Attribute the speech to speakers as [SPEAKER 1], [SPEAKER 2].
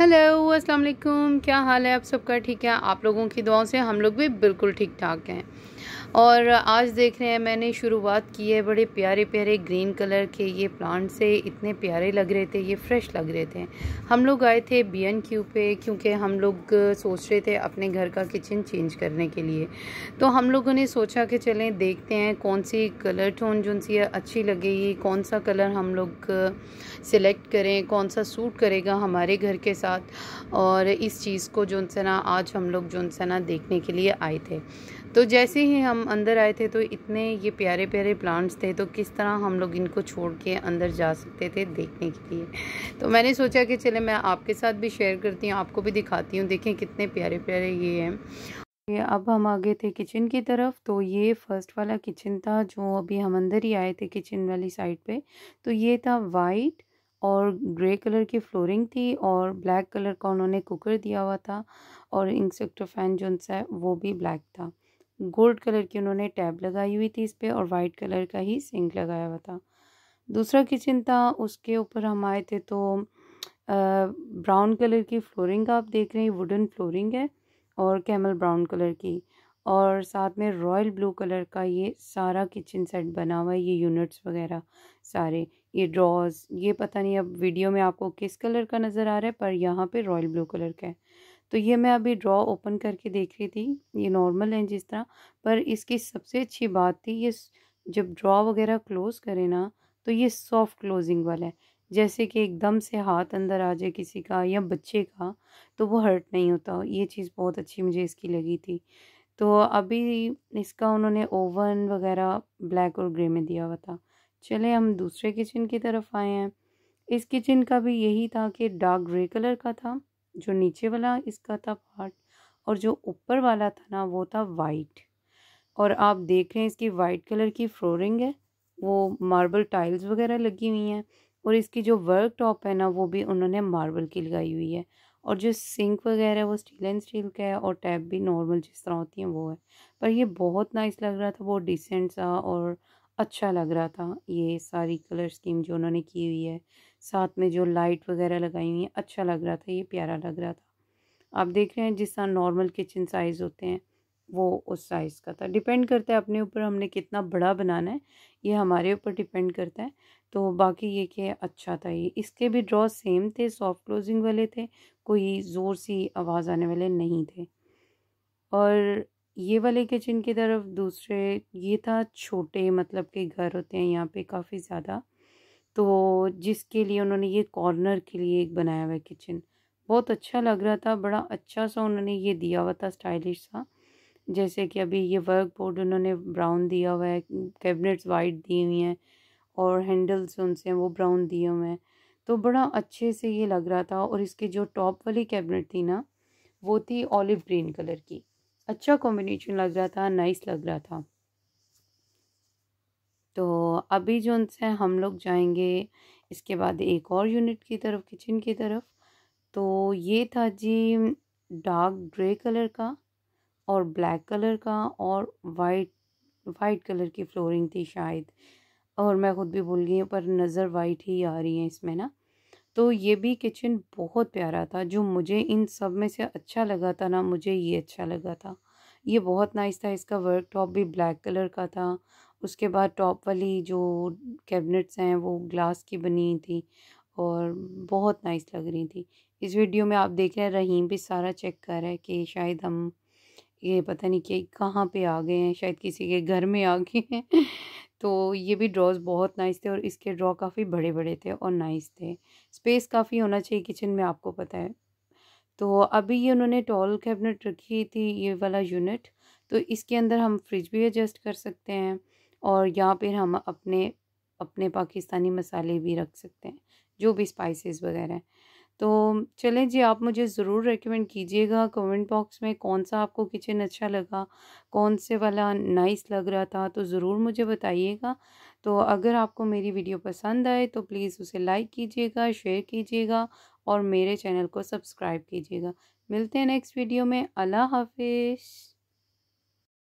[SPEAKER 1] hello अस्सलाम वालेकुम क्या हाल है आप सबका ठीक है आप लोगों की दुआओं से हम लोग भी बिल्कुल ठीक ठाक हैं और आज देख रहे हैं मैंने शुरुआत की है बड़े प्यारे प्यारे ग्रीन कलर के ये प्लांट से इतने प्यारे लग रहे थे ये फ्रेश लग रहे थे हम लोग आए थे बी एन क्यू पे क्योंकि हम लोग सोच रहे थे अपने घर का किचन चेंज करने के लिए तो हम लोगों ने सोचा कि चलें देखते हैं कौन सी कलर टोन जो सी अच्छी लगेगी कौन सा कलर हम लोग सिलेक्ट करें कौन सा सूट करेगा हमारे घर के साथ और इस चीज़ को जो ना आज हम लोग जो ना देखने के लिए आए थे तो जैसे ही हम अंदर आए थे तो इतने ये प्यारे प्यारे प्लांट्स थे तो किस तरह हम लोग इनको छोड़ के अंदर जा सकते थे देखने के लिए तो मैंने सोचा कि चले मैं आपके साथ भी शेयर करती हूँ आपको भी दिखाती हूँ देखें कितने प्यारे प्यारे ये हैं ये अब हम आगे थे किचन की तरफ तो ये फर्स्ट वाला किचन था जो अभी हम अंदर ही आए थे किचन वाली साइड पे तो ये था वाइट और ग्रे कलर की फ्लोरिंग थी और ब्लैक कलर का उन्होंने कुकर दिया हुआ था और फैन जो है वो भी ब्लैक था गोल्ड कलर की उन्होंने टैब लगाई हुई थी इस पर और वाइट कलर का ही सिंक लगाया हुआ था दूसरा किचन था उसके ऊपर हम आए थे तो ब्राउन कलर की फ्लोरिंग आप देख रहे हैं वुडन फ्लोरिंग है और कैमल ब्राउन कलर की और साथ में रॉयल ब्लू कलर का ये सारा किचन सेट बना हुआ है ये यूनिट्स वगैरह सारे ये ड्रॉज ये पता नहीं अब वीडियो में आपको किस कलर का नज़र आ रहा है पर यहाँ पे रॉयल ब्लू कलर का है तो ये मैं अभी ड्रॉ ओपन करके देख रही थी ये नॉर्मल है जिस तरह पर इसकी सबसे अच्छी बात थी ये जब ड्रॉ वगैरह क्लोज़ करें ना तो ये सॉफ्ट क्लोजिंग वाला है जैसे कि एकदम से हाथ अंदर आ जाए किसी का या बच्चे का तो वो हर्ट नहीं होता ये चीज़ बहुत अच्छी मुझे इसकी लगी थी तो अभी इसका उन्होंने ओवन वगैरह ब्लैक और ग्रे में दिया हुआ था चले हम दूसरे किचन की तरफ आए हैं इस किचन का भी यही था कि डार्क ग्रे कलर का था जो नीचे वाला इसका था पार्ट और जो ऊपर वाला था ना वो था वाइट और आप देख रहे हैं इसकी वाइट कलर की फ्लोरिंग है वो मार्बल टाइल्स वगैरह लगी हुई हैं और इसकी जो वर्क टॉप है ना वो भी उन्होंने मार्बल की लगाई हुई है और जो सिंक वगैरह वो स्टील एंड स्टील का है और टैप भी नॉर्मल जिस तरह होती हैं वो है पर ये बहुत नाइस लग रहा था वो डिसेंट सा और अच्छा लग रहा था ये सारी कलर स्कीम जो उन्होंने की हुई है साथ में जो लाइट वगैरह लगाई हुई है अच्छा लग रहा था ये प्यारा लग रहा था आप देख रहे हैं जिस तरह नॉर्मल किचन साइज़ होते हैं वो उस साइज़ का था डिपेंड करता है अपने ऊपर हमने कितना बड़ा बनाना है ये हमारे ऊपर डिपेंड करता है तो बाकी ये कि अच्छा था ये इसके भी ड्रॉ सेम थे सॉफ्ट क्लोजिंग वाले थे कोई ज़ोर सी आवाज़ आने वाले नहीं थे और ये वाले किचन की तरफ दूसरे ये था छोटे मतलब के घर होते हैं यहाँ पे काफ़ी ज़्यादा तो जिसके लिए उन्होंने ये कॉर्नर के लिए एक बनाया हुआ किचन बहुत अच्छा लग रहा था बड़ा अच्छा सा उन्होंने ये दिया हुआ था स्टाइलिश सा जैसे कि अभी ये वर्क बोर्ड उन्होंने ब्राउन दिया हुआ है कैबिनेट्स वाइट दी हुई हैं और हैंडल्स उनसे वो ब्राउन दिए हुए हैं तो बड़ा अच्छे से ये लग रहा था और इसके जो टॉप वाली कैबिनेट थी ना वो थी ऑलिव ग्रीन कलर की अच्छा कॉम्बिनेशन लग रहा था नाइस लग रहा था तो अभी जो उनसे हम लोग जाएंगे इसके बाद एक और यूनिट की तरफ किचन की तरफ तो ये था जी डार्क ग्रे कलर का और ब्लैक कलर का और वाइट वाइट कलर की फ्लोरिंग थी शायद और मैं ख़ुद भी भूल गई हूँ पर नज़र वाइट ही आ रही है इसमें ना तो ये भी किचन बहुत प्यारा था जो मुझे इन सब में से अच्छा लगा था ना मुझे ये अच्छा लगा था ये बहुत नाइस था इसका वर्क टॉप भी ब्लैक कलर का था उसके बाद टॉप वाली जो कैबिनेट्स हैं वो ग्लास की बनी थी और बहुत नाइस लग रही थी इस वीडियो में आप देख रहे हैं रहीम भी सारा चेक कर रहा है कि शायद हम ये पता नहीं कि कहाँ पे आ गए हैं शायद किसी के घर में आ गए हैं तो ये भी ड्रॉज बहुत नाइस थे और इसके ड्रॉ काफ़ी बड़े बड़े थे और नाइस थे स्पेस काफ़ी होना चाहिए किचन में आपको पता है तो अभी ये उन्होंने टॉल कैबिनेट रखी थी ये वाला यूनिट तो इसके अंदर हम फ्रिज भी एडजस्ट कर सकते हैं और या फिर हम अपने अपने पाकिस्तानी मसाले भी रख सकते हैं जो भी स्पाइसेस वगैरह हैं तो चलें जी आप मुझे ज़रूर रेकमेंड कीजिएगा कमेंट बॉक्स में कौन सा आपको किचन अच्छा लगा कौन से वाला नाइस लग रहा था तो ज़रूर मुझे बताइएगा तो अगर आपको मेरी वीडियो पसंद आए तो प्लीज़ उसे लाइक कीजिएगा शेयर कीजिएगा और मेरे चैनल को सब्सक्राइब कीजिएगा मिलते हैं नेक्स्ट वीडियो में अल्लाह हाफिज़